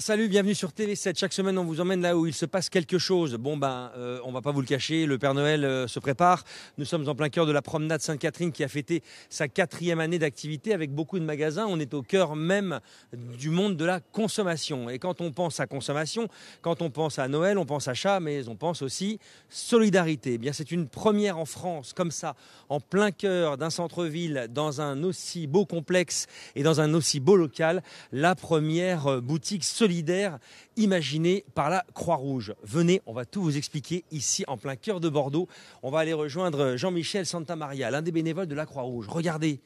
Salut, bienvenue sur TV7. Chaque semaine, on vous emmène là où il se passe quelque chose. Bon, ben, euh, on va pas vous le cacher, le Père Noël euh, se prépare. Nous sommes en plein cœur de la promenade Sainte-Catherine qui a fêté sa quatrième année d'activité avec beaucoup de magasins. On est au cœur même du monde de la consommation. Et quand on pense à consommation, quand on pense à Noël, on pense à chat, mais on pense aussi solidarité. Eh bien, c'est une première en France, comme ça, en plein cœur d'un centre-ville, dans un aussi beau complexe et dans un aussi beau local, la première boutique solidaire solidaire imaginé par la Croix-Rouge. Venez, on va tout vous expliquer ici en plein cœur de Bordeaux. On va aller rejoindre Jean-Michel Santamaria, l'un des bénévoles de la Croix-Rouge. Regardez,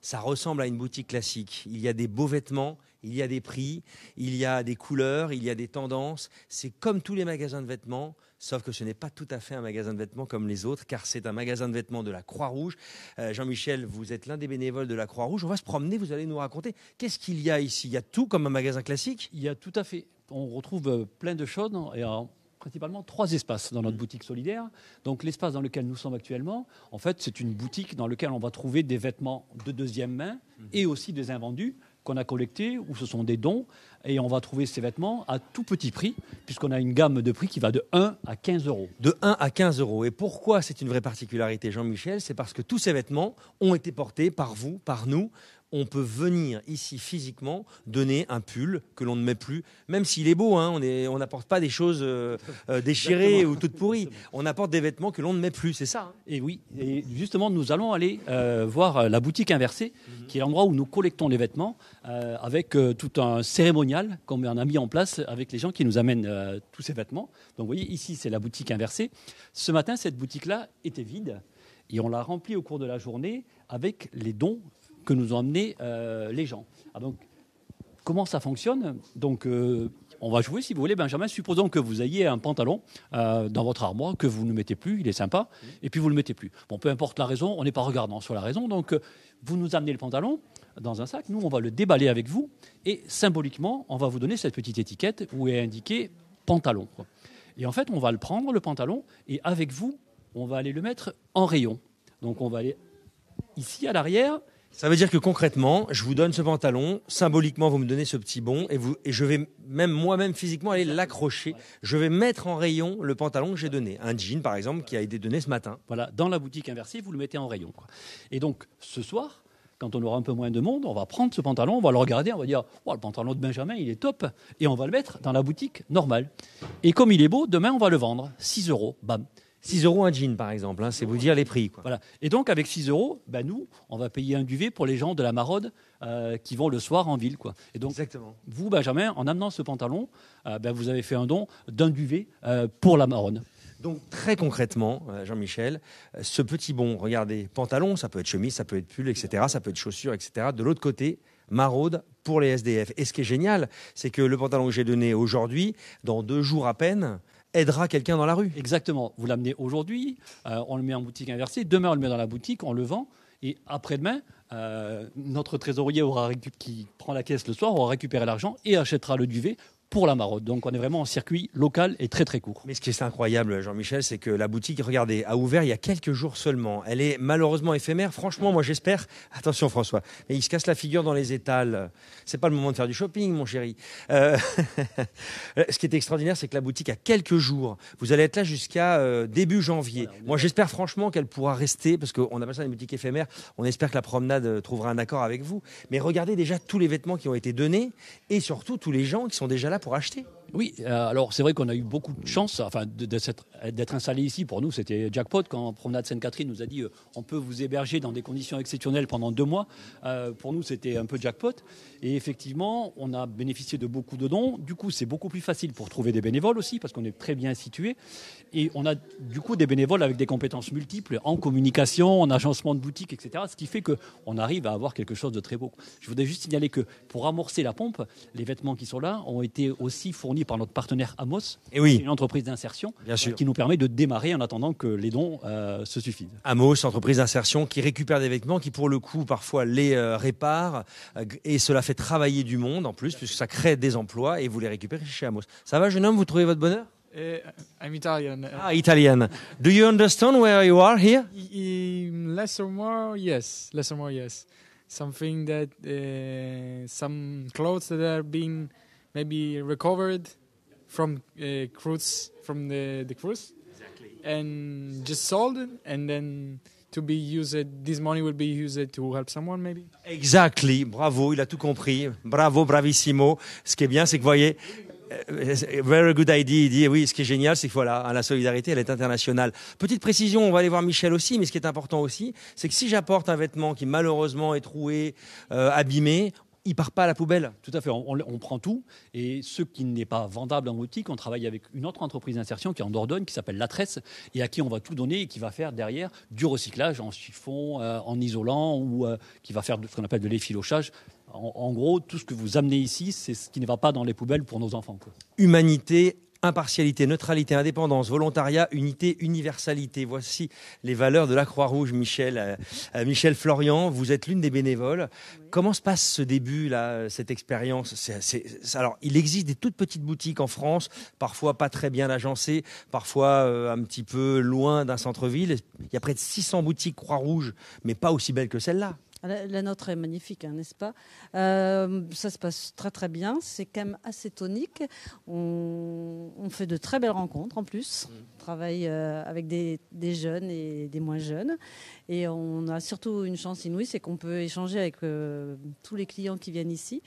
ça ressemble à une boutique classique. Il y a des beaux vêtements, il y a des prix, il y a des couleurs, il y a des tendances. C'est comme tous les magasins de vêtements, sauf que ce n'est pas tout à fait un magasin de vêtements comme les autres, car c'est un magasin de vêtements de la Croix-Rouge. Euh, Jean-Michel, vous êtes l'un des bénévoles de la Croix-Rouge. On va se promener, vous allez nous raconter qu'est-ce qu'il y a ici. Il y a tout comme un magasin classique Il y a tout à fait. On retrouve euh, plein de choses. Et principalement trois espaces dans notre mm. boutique solidaire. Donc l'espace dans lequel nous sommes actuellement, en fait, c'est une boutique dans laquelle on va trouver des vêtements de deuxième main mm-hmm. et aussi des invendus qu'on a collectés ou ce sont des dons et on va trouver ces vêtements à tout petit prix, puisqu'on a une gamme de prix qui va de 1 à 15 euros. De 1 à 15 euros. Et pourquoi c'est une vraie particularité, Jean-Michel C'est parce que tous ces vêtements ont été portés par vous, par nous, on peut venir ici physiquement donner un pull que l'on ne met plus, même s'il est beau. Hein, on n'apporte pas des choses euh, euh, déchirées ou toutes pourries. On apporte des vêtements que l'on ne met plus, c'est ça. Hein. et oui, et justement, nous allons aller euh, voir la boutique inversée, mhm. qui est l'endroit où nous collectons les vêtements, avec tout un cérémonial qu'on a mis en place avec les gens qui nous amènent tous ces vêtements. Donc vous voyez, ici, c'est la boutique inversée. Ce matin, cette boutique-là était vide. Et on l'a remplie au cours de la journée avec les dons que nous ont amené euh, les gens. Ah, donc, comment ça fonctionne Donc, euh, on va jouer si vous voulez, Benjamin. Supposons que vous ayez un pantalon euh, dans votre armoire que vous ne mettez plus, il est sympa, et puis vous ne le mettez plus. Bon, peu importe la raison, on n'est pas regardant sur la raison. Donc, vous nous amenez le pantalon dans un sac, nous, on va le déballer avec vous, et symboliquement, on va vous donner cette petite étiquette où est indiqué pantalon. Et en fait, on va le prendre, le pantalon, et avec vous, on va aller le mettre en rayon. Donc, on va aller ici à l'arrière, ça veut dire que concrètement, je vous donne ce pantalon, symboliquement, vous me donnez ce petit bon, et, je vais même moi-même physiquement aller l'accrocher. Je vais mettre en rayon le pantalon que j'ai donné. Un jean, par exemple, qui a été donné ce matin. Voilà, dans la boutique inversée, vous le mettez en rayon. Et donc, ce soir, quand on aura un peu moins de monde, on va prendre ce pantalon, on va le regarder, on va dire oh, le pantalon de Benjamin, il est top, et on va le mettre dans la boutique normale. Et comme il est beau, demain, on va le vendre. 6 euros, bam. 6 euros un jean, par exemple. Hein, c'est vous dire les prix. Et donc, avec 6 euros, bah, nous, on va payer un duvet pour les gens de la maraude euh, qui vont le soir en ville. Quoi. Et donc, Exactement. vous, Benjamin, en amenant ce pantalon, euh, bah, vous avez fait un don d'un duvet euh, pour la maraude. Donc très concrètement, Jean-Michel, ce petit bon, regardez, pantalon, ça peut être chemise, ça peut être pull, etc., ça peut être chaussures, etc. De l'autre côté, maraude pour les SDF. Et ce qui est génial, c'est que le pantalon que j'ai donné aujourd'hui, dans deux jours à peine, aidera quelqu'un dans la rue. Exactement. Vous l'amenez aujourd'hui, euh, on le met en boutique inversée, demain on le met dans la boutique, on le vend, et après-demain, euh, notre trésorier aura qui prend la caisse le soir aura récupéré l'argent et achètera le duvet pour la Marotte Donc on est vraiment en circuit local et très très court. Mais ce qui est incroyable, Jean-Michel, c'est que la boutique, regardez, a ouvert il y a quelques jours seulement. Elle est malheureusement éphémère. Franchement, moi j'espère. Attention François, mais il se casse la figure dans les étals. C'est pas le moment de faire du shopping, mon chéri. Euh, euh, ce qui est extraordinaire, c'est que la boutique a quelques jours. Vous allez être là jusqu'à euh, début janvier. moi j'espère franchement qu'elle pourra rester parce qu'on appelle ça des boutiques éphémères. On espère que la promenade trouvera un accord avec vous. Mais regardez déjà tous les vêtements qui ont été donnés et surtout tous les gens qui sont déjà là pour acheter. Oui, euh, alors c'est vrai qu'on a eu beaucoup de chance enfin, d'être installé ici. Pour nous, c'était jackpot quand Promenade Sainte-Catherine nous a dit euh, on peut vous héberger dans des conditions exceptionnelles pendant deux mois. Euh, pour nous, c'était un peu jackpot. Et effectivement, on a bénéficié de beaucoup de dons. Du coup, c'est beaucoup plus facile pour trouver des bénévoles aussi parce qu'on est très bien situé. Et on a du coup des bénévoles avec des compétences multiples en communication, en agencement de boutique, etc. Ce qui fait qu'on arrive à avoir quelque chose de très beau. Je voudrais juste signaler que pour amorcer la pompe, les vêtements qui sont là ont été aussi fournis par notre partenaire Amos. Et eh oui. Une entreprise d'insertion qui nous permet de démarrer en attendant que les dons euh, se suffisent. Amos, entreprise d'insertion qui récupère des vêtements, qui pour le coup parfois les euh, répare euh, et cela fait travailler du monde en plus puisque ça crée des emplois et vous les récupérez chez Amos. Ça va jeune homme, vous trouvez votre bonheur eh, I'm Italian. Ah, italienne. Do you understand where you are here? less or more, yes. Less or more, yes. Something that eh, some clothes that are being maybe recovered from uh, cruise from the, the cruise exactly. and just sold it and then to be used this money will be used to help someone maybe exactly bravo il a tout compris bravo bravissimo ce qui est bien c'est que vous voyez euh, Very good idea. Il dit oui, ce qui est génial, c'est que voilà, hein, la solidarité, elle est internationale. Petite précision, on va aller voir Michel aussi, mais ce qui est important aussi, c'est que si j'apporte un vêtement qui malheureusement est troué, euh, abîmé, il part pas à la poubelle. Tout à fait. On, prend tout. Et ce qui n'est pas vendable en boutique, on travaille avec une autre entreprise d'insertion qui est en Dordogne, qui s'appelle Latresse, et à qui on va tout donner et qui va faire derrière du recyclage en chiffon, euh, en isolant, ou euh, qui va faire ce qu'on appelle de l'effilochage. En, gros, tout ce que vous amenez ici, c'est ce qui ne va pas dans les poubelles pour nos enfants. Humanité, Impartialité, neutralité, indépendance, volontariat, unité, universalité. Voici les valeurs de la Croix-Rouge, Michel. Euh, euh, Michel Florian, vous êtes l'une des bénévoles. Comment se passe ce début, là, euh, cette expérience Alors, il existe des toutes petites boutiques en France, parfois pas très bien agencées, parfois un petit peu loin d'un centre-ville. Il y a près de 600 boutiques Croix-Rouge, mais pas aussi belles que celle-là. Ah, la, nôtre est magnifique, hein, n'est-ce pas euh, Ça se passe très très bien. C'est quand même assez tonique. On, fait de très belles rencontres en plus. On mm. travaille euh, avec des, jeunes et des moins jeunes. Et on a surtout une chance inouïe, c'est qu'on peut échanger avec euh, tous les clients qui viennent ici.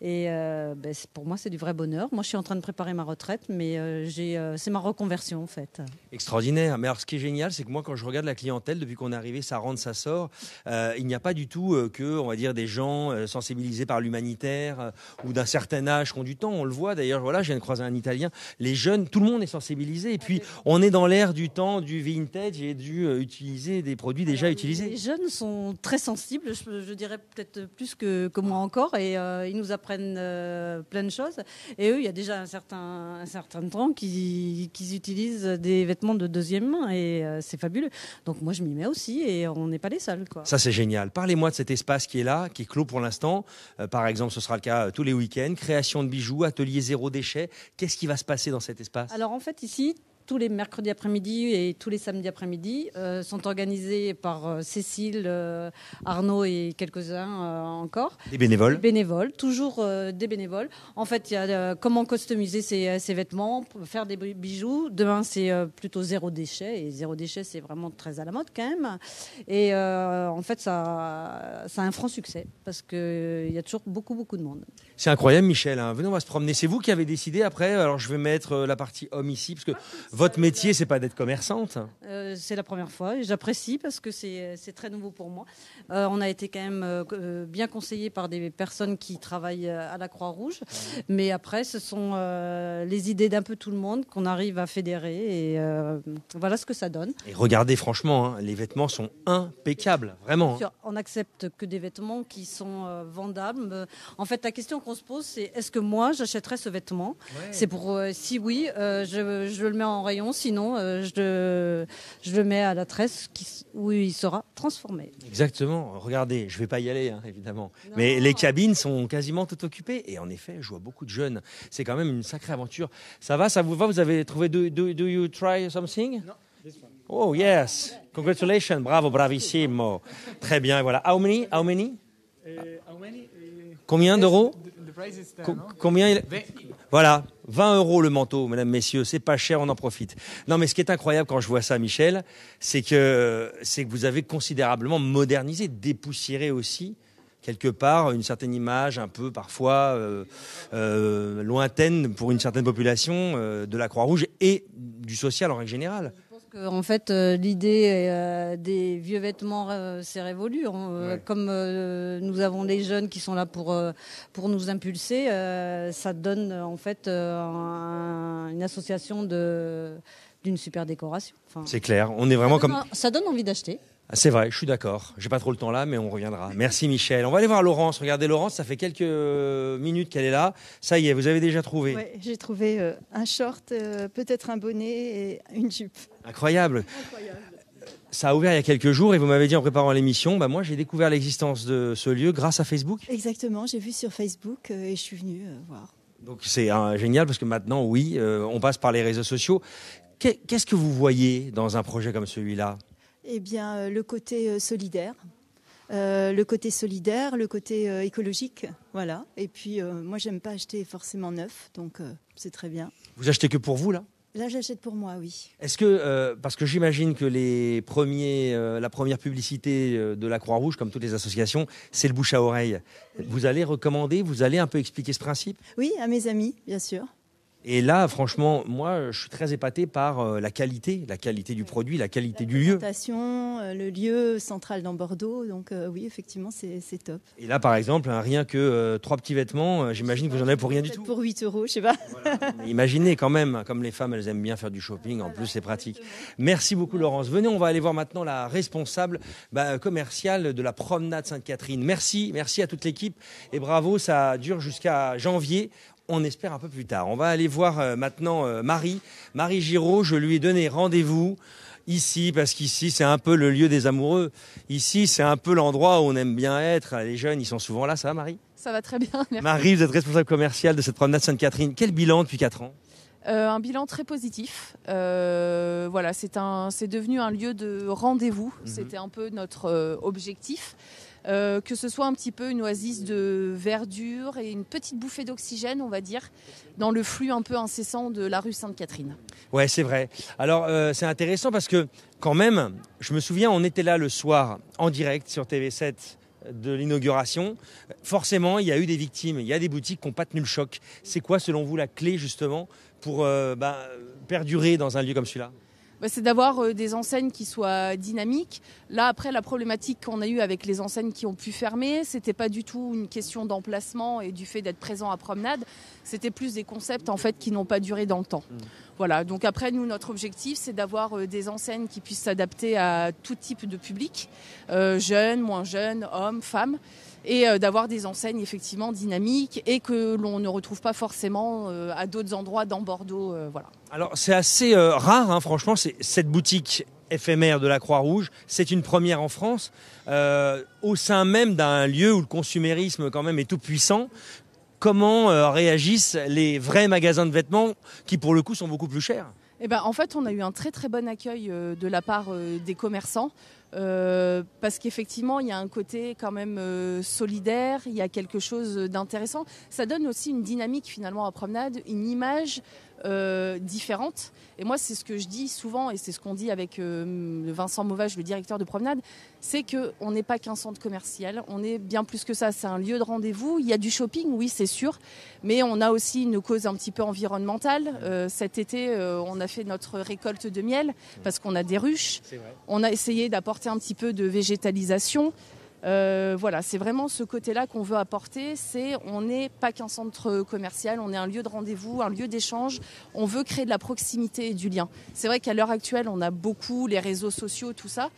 Et euh, ben, pour moi, c'est du vrai bonheur. Moi, je suis en train de préparer ma retraite, mais euh, c'est ma reconversion, en fait. Extraordinaire. Mais alors, ce qui est génial, c'est que moi, quand je regarde la clientèle, depuis qu'on est arrivé, ça rentre, ça sort, il n'y a pas du tout que, on va dire, des gens sensibilisés par l'humanitaire ou d'un certain âge qui ont du temps. On le voit d'ailleurs, voilà, je viens de croiser un Italien. Les jeunes, tout le monde est sensibilisé. Et puis, ah on est dans l'ère du temps, du vintage et du utiliser des produits déjà les jeunes sont très sensibles, je, dirais peut-être plus que, moi encore, et euh, ils nous apprennent euh, plein de choses. Et eux, il y a déjà un certain, un certain temps qu'ils utilisent des vêtements de deuxième main, et euh, c'est fabuleux. Donc moi, je m'y mets aussi, et on n'est pas les seuls. Ça, c'est génial. Parlez-moi de cet espace qui est là, qui est clos pour l'instant. par exemple, ce sera le cas tous les week-ends. Création de bijoux, atelier zéro déchet. Qu'est-ce qui va se passer dans cet espace Alors en fait, ici, tous les mercredis après-midi et tous les samedis après-midi euh, sont organisés par euh, Cécile, euh, Arnaud et quelques-uns encore. Des bénévoles bénévoles, toujours des bénévoles. En fait, il y a comment customiser ses, vêtements, faire des bijoux. Demain, c'est plutôt zéro déchet. Et zéro déchet, c'est vraiment très à la mode quand même. Et en fait, ça, ça a un franc succès parce qu'il y a toujours beaucoup, beaucoup de monde. C'est incroyable, Michel. Hein. Venez, on va se promener. C'est vous qui avez décidé après. Alors, je vais mettre la partie homme ici parce que votre métier, c'est pas d'être commerçante euh, C'est la première fois. et J'apprécie parce que c'est euh, très nouveau pour moi. Euh, on a été quand même bien conseillés par des personnes qui travaillent à la Croix-Rouge. Mais après, ce sont les idées d'un peu tout le monde qu'on arrive à fédérer. Et voilà ce que ça donne. Et regardez, franchement, hein, les vêtements sont impeccables. Vraiment. Hein. On n'accepte que des vêtements qui sont vendables. En fait, la question qu'on se pose, c'est est-ce que moi, j'achèterais ce vêtement C'est pour, si oui, je, je le mets en sinon euh, je, le, je, le, mets à la tresse qui, où il sera transformé. Exactement, regardez, je ne vais pas y aller hein, évidemment, mais les cabines sont quasiment toutes occupées et en effet je vois beaucoup de jeunes, c'est quand même une sacrée aventure. Ça va, ça vous va, vous avez trouvé Do, You Try Something Oh yes, congratulations, bravo, bravissimo. Très bien, voilà. How many? Euh, euh, combien d'euros? Combien il... Voilà, 20 euros le manteau, mesdames, messieurs, c'est pas cher, on en profite. Non, mais ce qui est incroyable quand je vois ça, Michel, c'est que, c'est que vous avez considérablement modernisé, dépoussiéré aussi quelque part une certaine image un peu parfois euh, euh, lointaine pour une certaine population euh, de la Croix-Rouge et du social en règle générale en fait euh, l'idée euh, des vieux vêtements c'est euh, révolu. Hein, comme nous avons les jeunes qui sont là pour pour nous impulser, ça donne en fait une association de d'une super décoration. c'est clair, on est vraiment comme... ça donne envie d'acheter. Ah, c'est vrai, je suis d'accord. J'ai pas trop le temps là, mais on reviendra. Merci Michel. On va aller voir Laurence. Regardez Laurence, ça fait quelques euh, minutes qu'elle est là. Ça y est, vous avez déjà trouvé. Oui, j'ai trouvé euh, un short, euh, peut-être un bonnet et une jupe. Incroyable. Incroyable. Ça a ouvert il y a quelques jours et vous m'avez dit en préparant l'émission, bah, moi j'ai découvert l'existence de ce lieu grâce à Facebook. Exactement, j'ai vu sur Facebook et je suis venue voir. Donc c'est hein, génial parce que maintenant, oui, on passe par les réseaux sociaux. Qu'est-ce que vous voyez dans un projet comme celui-là eh bien, euh, euh, euh, le côté solidaire. le côté solidaire, le côté écologique, voilà. Et puis moi, j'aime pas acheter forcément neuf, donc c'est très bien. Vous achetez que pour vous là Là, j'achète pour moi, oui. Est-ce que parce que j'imagine que les premiers, la première publicité de la Croix Rouge, comme toutes les associations, c'est le bouche à oreille. Vous allez recommander, vous allez un peu expliquer ce principe Oui, à mes amis, bien sûr. Et là, franchement, moi, je suis très épaté par euh, la qualité, la qualité du produit, la qualité du lieu. La euh, Le lieu central dans Bordeaux, donc euh, oui, effectivement, c'est top. Et là, par exemple, rien que trois petits vêtements, j'imagine que vous en avez pour rien du tout. Pour 8 euros, je sais pas. Imaginez quand même, hein, comme les femmes, elles aiment bien faire du shopping, en plus c'est pratique. Merci beaucoup Laurence. Venez, on va aller voir maintenant la responsable bah, commerciale de la promenade Sainte-Catherine. Merci, merci à toute l'équipe et bravo, ça dure jusqu'à janvier on espère un peu plus tard. On va aller voir euh, maintenant euh, Marie. Marie Giraud, je lui ai donné rendez-vous ici, parce qu'ici, c'est un peu le lieu des amoureux. Ici, c'est un peu l'endroit où on aime bien être. Les jeunes, ils sont souvent là, ça va, Marie Ça va très bien, Marie, vous êtes responsable commerciale de cette promenade Sainte-Catherine. Quel bilan depuis 4 ans euh, un bilan très positif. voilà, c'est devenu un lieu de rendez-vous. Mhm. C'était un peu notre objectif. Euh, que ce soit un petit peu une oasis de verdure et une petite bouffée d'oxygène, on va dire, dans le flux un peu incessant de la rue Sainte-Catherine. Ouais, c'est vrai. Alors, euh, c'est intéressant parce que quand même, je me souviens, on était là le soir en direct sur TV7 de l'inauguration. Forcément, il y a eu des victimes, il y a des boutiques qui n'ont pas tenu le choc. C'est quoi, selon vous, la clé justement pour euh, bah, perdurer dans un lieu comme celui-là bah, c'est d'avoir euh, des enseignes qui soient dynamiques. Là, après, la problématique qu'on a eue avec les enseignes qui ont pu fermer, c'était pas du tout une question d'emplacement et du fait d'être présent à promenade. C'était plus des concepts en fait qui n'ont pas duré dans le temps. Hmm. Voilà. Donc après, nous, notre objectif, c'est d'avoir euh, des enseignes qui puissent s'adapter à tout type de public, euh, jeunes, moins jeunes, hommes, femmes et euh, d'avoir des enseignes effectivement dynamiques et que l'on ne retrouve pas forcément euh, à d'autres endroits dans Bordeaux. Euh, voilà. Alors c'est assez rare, hein, franchement, cette boutique éphémère de la Croix-Rouge. C'est une première en France, au sein même d'un lieu où le consumérisme quand même est tout puissant. Comment réagissent les vrais magasins de vêtements qui pour le coup sont beaucoup plus chers eh ben, en fait, on a eu un très très bon accueil de la part des commerçants. Euh, parce qu'effectivement, il y a un côté quand même euh, solidaire, il y a quelque chose d'intéressant. Ça donne aussi une dynamique finalement à promenade, une image euh, différente. Et moi, c'est ce que je dis souvent, et c'est ce qu'on dit avec Vincent Mauvage, le directeur de promenade, c'est que on n'est pas qu'un centre commercial, on est bien plus que ça. C'est un lieu de rendez-vous. Il y a du shopping, oui, c'est sûr, mais on a aussi une cause un petit peu environnementale. cet été, on a fait notre récolte de miel parce qu'on a des ruches. On a essayé d'apporter un petit peu de végétalisation. Euh, voilà, c'est vraiment ce côté-là qu'on veut apporter. C'est, on n'est pas qu'un centre commercial, on est un lieu de rendez-vous, un lieu d'échange. On veut créer de la proximité et du lien. C'est vrai qu'à l'heure actuelle, on a beaucoup les réseaux sociaux, tout ça.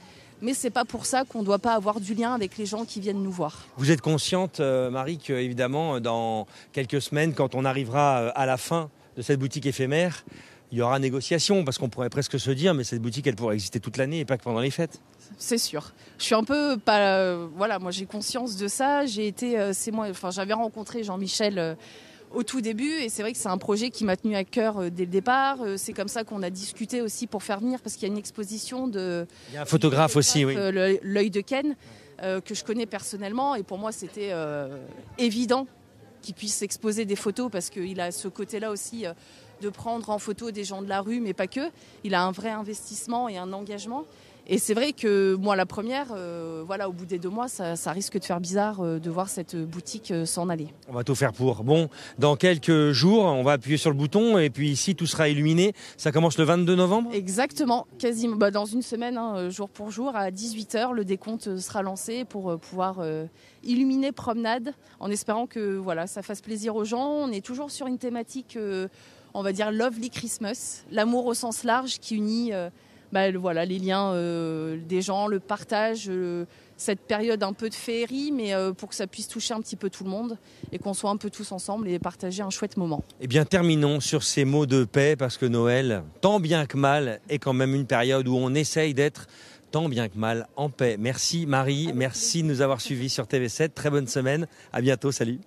Mais c'est pas pour ça qu'on ne doit pas avoir du lien avec les gens qui viennent nous voir. Vous êtes consciente, euh, Marie, que évidemment, dans quelques semaines, quand on arrivera euh, à la fin de cette boutique éphémère, il y aura négociation, parce qu'on pourrait presque se dire, mais cette boutique, elle pourrait exister toute l'année et pas que pendant les fêtes c'est sûr. Je suis un peu pas euh, voilà, moi j'ai conscience de ça, j'ai été euh, c'est moi enfin j'avais rencontré Jean-Michel euh, au tout début et c'est vrai que c'est un projet qui m'a tenu à cœur dès le départ, c'est comme ça qu'on a discuté aussi pour faire venir parce qu'il y a une exposition de Il y a un photographe aussi oui. l'œil de Ken que je connais personnellement et pour moi c'était évident qu'il puisse exposer des photos parce qu'il a ce côté-là aussi de prendre en photo des gens de la rue mais pas que, il a un vrai investissement et un engagement et c'est vrai que moi, la première, euh, voilà, au bout des deux mois, ça, risque de faire bizarre euh, de voir cette boutique euh, s'en aller. On va tout faire pour. Bon, dans quelques jours, on va appuyer sur le bouton et puis ici, tout sera illuminé. Ça commence le 22 novembre Exactement, quasiment. Bah, dans une semaine, hein, jour pour jour, à 18h, le décompte sera lancé pour pouvoir illuminer promenade en espérant que voilà, ça fasse plaisir aux gens. On est toujours sur une thématique, on va dire, Lovely Christmas, l'amour au sens large qui unit bah, voilà, les liens euh, des gens, le partage, euh, cette période un peu de féerie, mais euh, pour que ça puisse toucher un petit peu tout le monde et qu'on soit un peu tous ensemble et partager un chouette moment. Eh bien, terminons sur ces mots de paix parce que Noël, tant bien que mal, est quand même une période où on essaye d'être tant bien que mal en paix. Merci Marie, merci de nous avoir suivis sur TV7. Très bonne semaine. À bientôt. Salut.